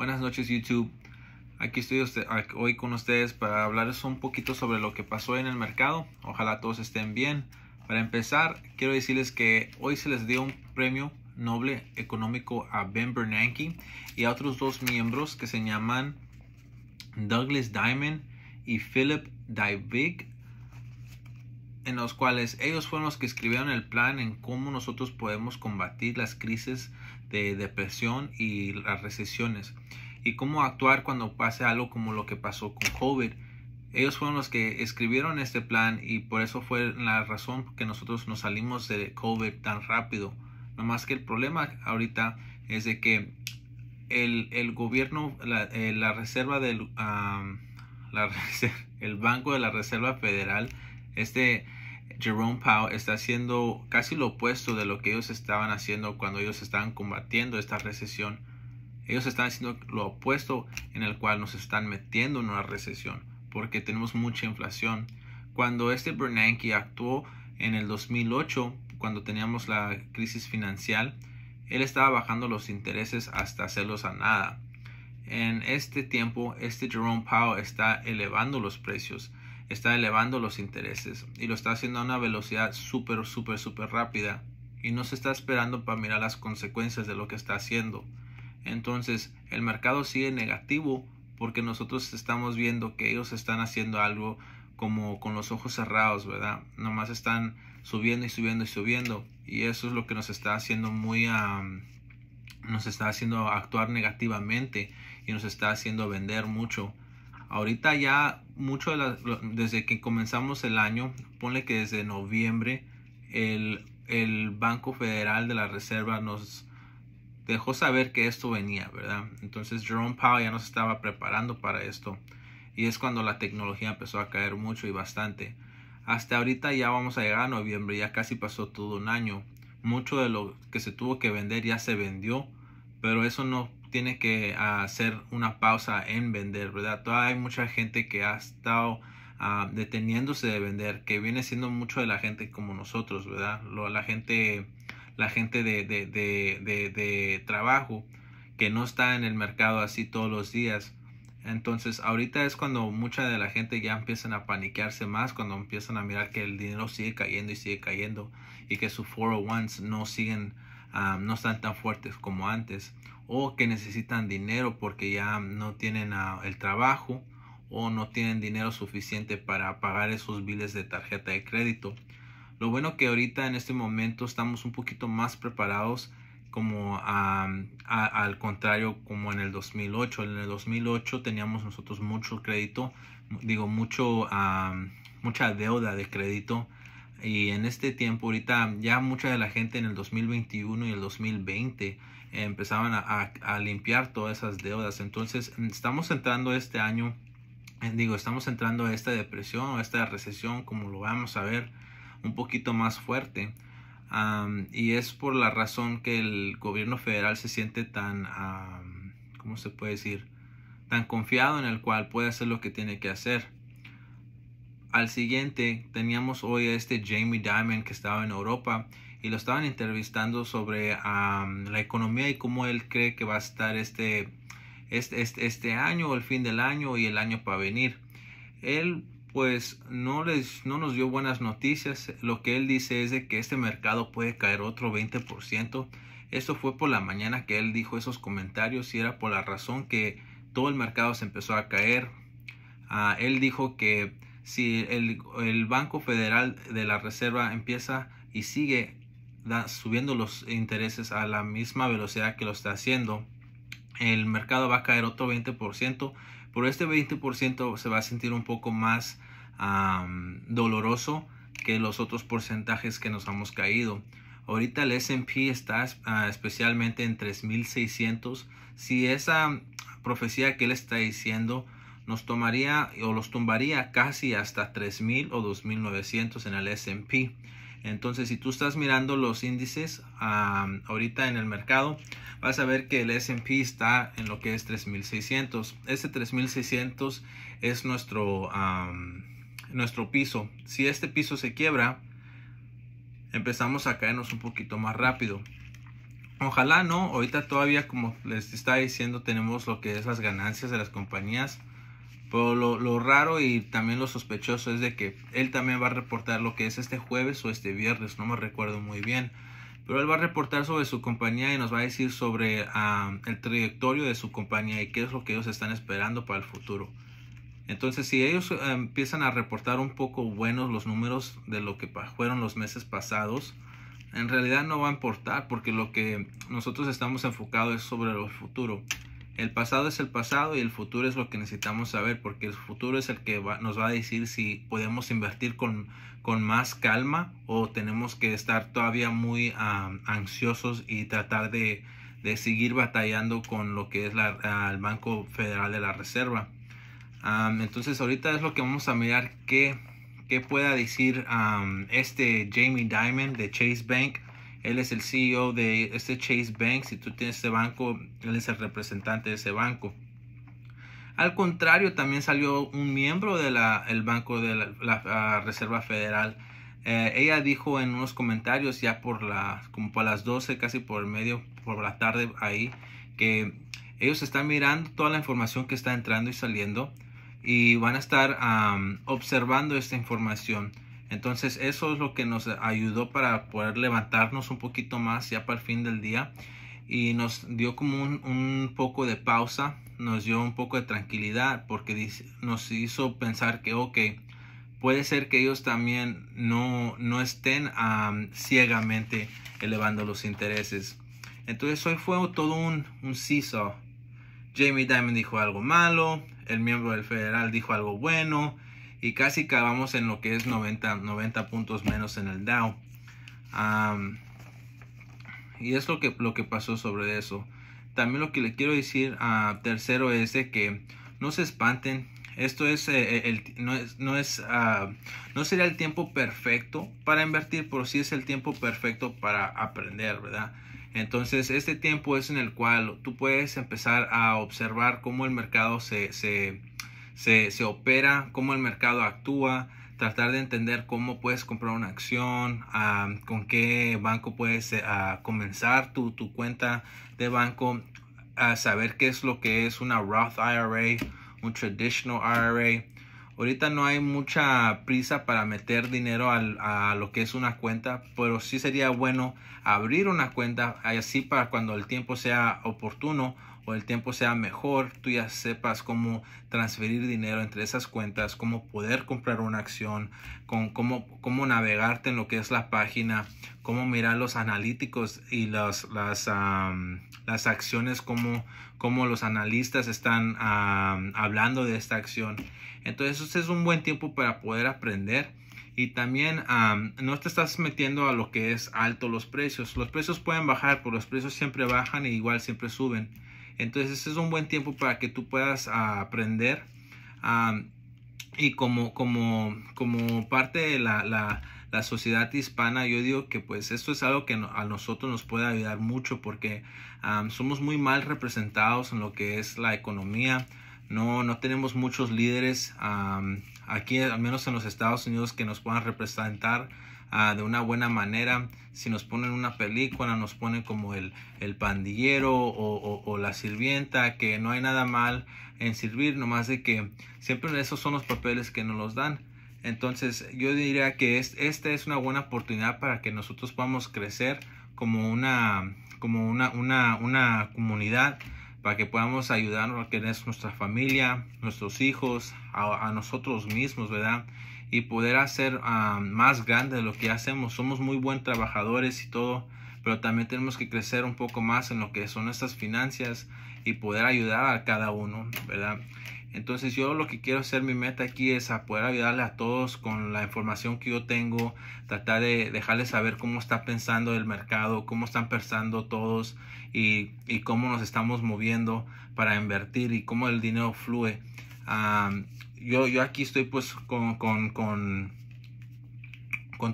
Buenas noches YouTube. Aquí estoy ah, hoy con ustedes para hablarles un poquito sobre lo que pasó en el mercado. Ojalá todos estén bien. Para empezar, quiero decirles que hoy se les dio un premio noble Económico a Ben Bernanke y a otros dos miembros que se llaman Douglas Diamond y Philip Dyvig, en los cuales ellos fueron los que escribieron el plan en cómo nosotros podemos combatir las crisis de depresión y las recesiones y cómo actuar cuando pase algo como lo que pasó con COVID. Ellos fueron los que escribieron este plan y por eso fue la razón que nosotros nos salimos de COVID tan rápido. No más que el problema ahorita es de que el, el gobierno, la, eh, la, reserva del el Banco de la Reserva Federal, este Jerome Powell está haciendo casi lo opuesto de lo que ellos estaban haciendo cuando ellos estaban combatiendo esta recesión. Ellos están haciendo lo opuesto en el cual nos están metiendo en una recesión porque tenemos mucha inflación. Cuando este Bernanke actuó en el 2008, cuando teníamos la crisis financiera, él estaba bajando los intereses hasta hacerlos a nada. En este tiempo, este Jerome Powell está elevando los precios está elevando los intereses y lo está haciendo a una velocidad súper, súper, súper rápida y no se está esperando para mirar las consecuencias de lo que está haciendo. Entonces el mercado sigue negativo porque nosotros estamos viendo que ellos están haciendo algo como con los ojos cerrados, ¿verdad? Nomás están subiendo y subiendo y subiendo y eso es lo que nos está haciendo muy... nos está haciendo actuar negativamente y nos está haciendo vender mucho Ahorita ya mucho de la, desde que comenzamos el año, ponle que desde noviembre el, el Banco Federal de la Reserva nos dejó saber que esto venía, ¿verdad? Entonces Jerome Powell ya nos estaba preparando para esto y es cuando la tecnología empezó a caer mucho y bastante. Hasta ahorita ya vamos a llegar a noviembre, ya casi pasó todo un año. Mucho de lo que se tuvo que vender ya se vendió, pero eso no tiene que hacer una pausa en vender, ¿verdad? Todavía hay mucha gente que ha estado ah, deteniéndose de vender, que viene siendo mucho de la gente como nosotros, ¿verdad? Lo, la gente, la gente de, de, de, de, trabajo que no está en el mercado así todos los días. Entonces ahorita es cuando mucha de la gente ya empiezan a paniquearse más, cuando empiezan a mirar que el dinero sigue cayendo y sigue cayendo y que sus 401s no siguen Ah, no están tan fuertes como antes o que necesitan dinero porque ya no tienen ah, el trabajo o no tienen dinero suficiente para pagar esos biles de tarjeta de crédito. Lo bueno que ahorita en este momento estamos un poquito más preparados como al contrario como en el 2008. En el 2008 teníamos nosotros mucho crédito, digo mucho mucha deuda de crédito y en este tiempo, ahorita ya mucha de la gente en el 2021 y el 2020 empezaban a, limpiar todas esas deudas. Entonces, estamos entrando este año, eh, digo, estamos entrando a esta depresión a esta recesión, como lo vamos a ver, un poquito más fuerte. y es por la razón que el gobierno federal se siente tan, um, ¿cómo se puede decir? Tan confiado en el cual puede hacer lo que tiene que hacer al siguiente teníamos hoy a este Jamie Dimon que estaba en Europa y lo estaban entrevistando sobre la economía y cómo él cree que va a estar este, este, este, este año o el fin del año y el año para venir. Él pues no, les, no nos dio buenas noticias. Lo que él dice es de que este mercado puede caer otro 20%. Esto fue por la mañana que él dijo esos comentarios y era por la razón que todo el mercado se empezó a caer. Ah, él dijo que si el, el, Banco Federal de la Reserva empieza y sigue subiendo los intereses a la misma velocidad que lo está haciendo, el mercado va a caer otro 20%, pero este 20% se va a sentir un poco más doloroso que los otros porcentajes que nos hemos caído. Ahorita el S&P está ah, especialmente en 3600. Si esa profecía que él está diciendo nos tomaría o los tumbaría casi hasta 3.000 o 2.900 en el S&P. Entonces, si tú estás mirando los índices ahorita en el mercado, vas a ver que el S&P está en lo que es 3600. Ese 3600 es nuestro, nuestro piso. Si este piso se quiebra, empezamos a caernos un poquito más rápido. Ojalá no, ahorita todavía como les está diciendo tenemos lo que es las ganancias de las compañías pero lo, raro y también lo sospechoso es de que él también va a reportar lo que es este jueves o este viernes, no me recuerdo muy bien. Pero él va a reportar sobre su compañía y nos va a decir sobre el trayectorio de su compañía y qué es lo que ellos están esperando para el futuro. Entonces, si ellos eh, empiezan a reportar un poco buenos los números de lo que fueron los meses pasados, en realidad no va a importar porque lo que nosotros estamos enfocados es sobre el futuro. El pasado es el pasado y el futuro es lo que necesitamos saber porque el futuro es el que nos va a decir si podemos invertir con, con más calma o tenemos que estar todavía muy ansiosos y tratar de, seguir batallando con lo que es la, el Banco Federal de la Reserva. entonces ahorita es lo que vamos a mirar qué, qué pueda decir este Jamie Dimon de Chase Bank él es el CEO de este Chase Bank. Si tú tienes ese banco, él es el representante de ese banco. Al contrario, también salió un miembro del Banco de la, Reserva Federal. Eh, ella dijo en unos comentarios ya por la, como por las 12, casi por el medio, por la tarde ahí, que ellos están mirando toda la información que está entrando y saliendo y van a estar observando esta información. Entonces eso es lo que nos ayudó para poder levantarnos un poquito más ya para el fin del día y nos dio como un, un poco de pausa, nos dio un poco de tranquilidad porque nos hizo pensar que, ok, puede ser que ellos también no, no estén ciegamente elevando los intereses. Entonces hoy fue todo un, un seesaw. Jamie Dimon dijo algo malo, el miembro del federal dijo algo bueno, y casi acabamos en lo que es 90, 90 puntos menos en el Dow. y es lo que, lo que pasó sobre eso. También lo que le quiero decir a tercero es de que no se espanten. Esto es, eh, eh, el, no, es, no, es ah, sería el tiempo perfecto para invertir, pero sí es el tiempo perfecto para aprender, ¿verdad? Entonces, este tiempo es en el cual tú puedes empezar a observar cómo el mercado se se, opera, cómo el mercado actúa, tratar de entender cómo puedes comprar una acción, ah, con qué banco puedes eh, comenzar tu, cuenta de banco, a saber qué es lo que es una Roth IRA, un traditional IRA. Ahorita no hay mucha prisa para meter dinero a lo que es una cuenta, pero sí sería bueno abrir una cuenta así para cuando el tiempo sea oportuno el tiempo sea mejor, tú ya sepas cómo transferir dinero entre esas cuentas, cómo poder comprar una acción, con cómo, cómo navegarte en lo que es la página, cómo mirar los analíticos y las, las, las acciones, cómo, cómo, los analistas están hablando de esta acción. Entonces, es un buen tiempo para poder aprender y también no te estás metiendo a lo que es alto los precios. Los precios pueden bajar, pero los precios siempre bajan e igual siempre suben. Entonces es un buen tiempo para que tú puedas ah, aprender. Ah, y como, como, como parte de la, sociedad hispana, yo digo que pues esto es algo que a nosotros nos puede ayudar mucho porque ah, somos muy mal representados en lo que es la economía. No, no tenemos muchos líderes aquí, al menos en los Estados Unidos, que nos puedan representar Ah, de una buena manera. Si nos ponen una película, nos ponen como el, el pandillero o, la sirvienta, que no hay nada mal en servir, nomás de que siempre esos son los papeles que nos los dan. Entonces yo diría que esta es una buena oportunidad para que nosotros podamos crecer como una, como una, una, una comunidad para que podamos ayudarnos a que es nuestra familia, nuestros hijos, a, nosotros mismos, ¿verdad? y poder hacer ah, más grande lo que hacemos. Somos muy buenos trabajadores y todo, pero también tenemos que crecer un poco más en lo que son estas finanzas y poder ayudar a cada uno, ¿verdad? Entonces yo lo que quiero hacer, mi meta aquí es a poder ayudarle a todos con la información que yo tengo, tratar de dejarles saber cómo está pensando el mercado, cómo están pensando todos y, cómo nos estamos moviendo para invertir y cómo el dinero fluye. Ah, yo, aquí estoy pues con, con,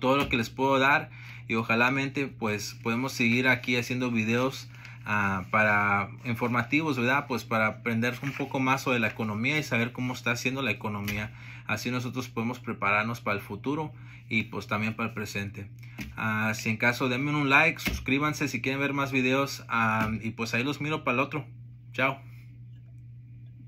todo lo que les puedo dar y ojalá pues podemos seguir aquí haciendo videos ah, para informativos, ¿verdad? Pues para aprender un poco más sobre la economía y saber cómo está haciendo la economía. Así nosotros podemos prepararnos para el futuro y pues también para el presente. Ah, si en caso denme un like, suscríbanse si quieren ver más videos ah, y pues ahí los miro para el otro. Chao.